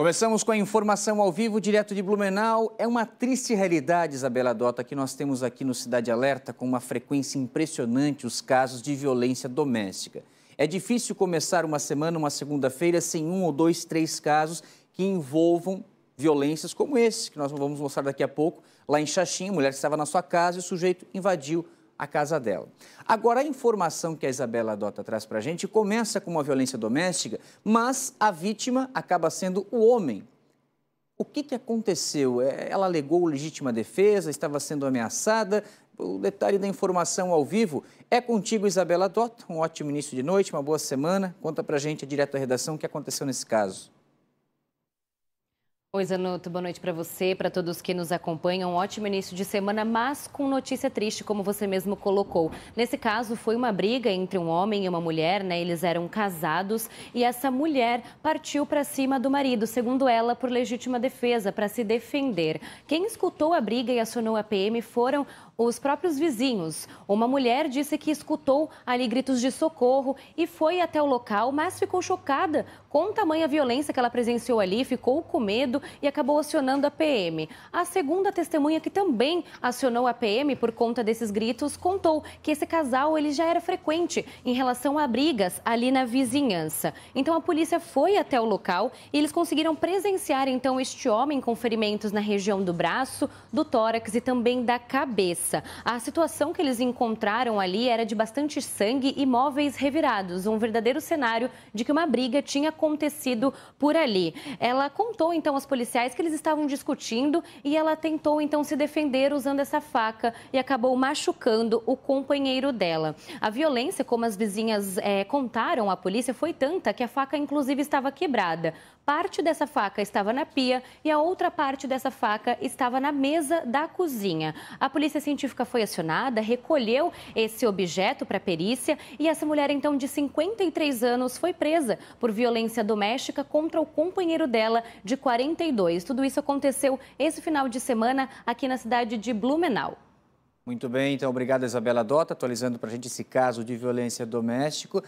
Começamos com a informação ao vivo, direto de Blumenau. É uma triste realidade, Isabela Dota, que nós temos aqui no Cidade Alerta, com uma frequência impressionante os casos de violência doméstica. É difícil começar uma semana, uma segunda-feira, sem um ou dois, três casos que envolvam violências como esse, que nós vamos mostrar daqui a pouco. Lá em Xaxim, mulher mulher estava na sua casa e o sujeito invadiu a casa dela. Agora, a informação que a Isabela Dota traz para a gente começa com uma violência doméstica, mas a vítima acaba sendo o homem. O que, que aconteceu? É, ela alegou legítima defesa, estava sendo ameaçada. O detalhe da informação ao vivo é contigo, Isabela Dota. Um ótimo início de noite, uma boa semana. Conta para a gente, é direto à redação, o que aconteceu nesse caso. Oi, Zanotto, boa noite para você, para todos que nos acompanham. Um ótimo início de semana, mas com notícia triste, como você mesmo colocou. Nesse caso, foi uma briga entre um homem e uma mulher, né? Eles eram casados e essa mulher partiu para cima do marido, segundo ela, por legítima defesa, para se defender. Quem escutou a briga e acionou a PM foram os próprios vizinhos. Uma mulher disse que escutou ali gritos de socorro e foi até o local, mas ficou chocada com tamanha violência que ela presenciou ali, ficou com medo e acabou acionando a PM. A segunda testemunha, que também acionou a PM por conta desses gritos, contou que esse casal ele já era frequente em relação a brigas ali na vizinhança. Então a polícia foi até o local e eles conseguiram presenciar então este homem com ferimentos na região do braço, do tórax e também da cabeça. A situação que eles encontraram ali era de bastante sangue e móveis revirados, um verdadeiro cenário de que uma briga tinha acontecido por ali. Ela contou então as policiais que eles estavam discutindo e ela tentou então se defender usando essa faca e acabou machucando o companheiro dela. A violência, como as vizinhas é, contaram à polícia, foi tanta que a faca inclusive estava quebrada. Parte dessa faca estava na pia e a outra parte dessa faca estava na mesa da cozinha. A polícia científica foi acionada, recolheu esse objeto para perícia e essa mulher então de 53 anos foi presa por violência doméstica contra o companheiro dela de 40 32. Tudo isso aconteceu esse final de semana aqui na cidade de Blumenau. Muito bem, então obrigado Isabela Dota, atualizando para a gente esse caso de violência doméstica.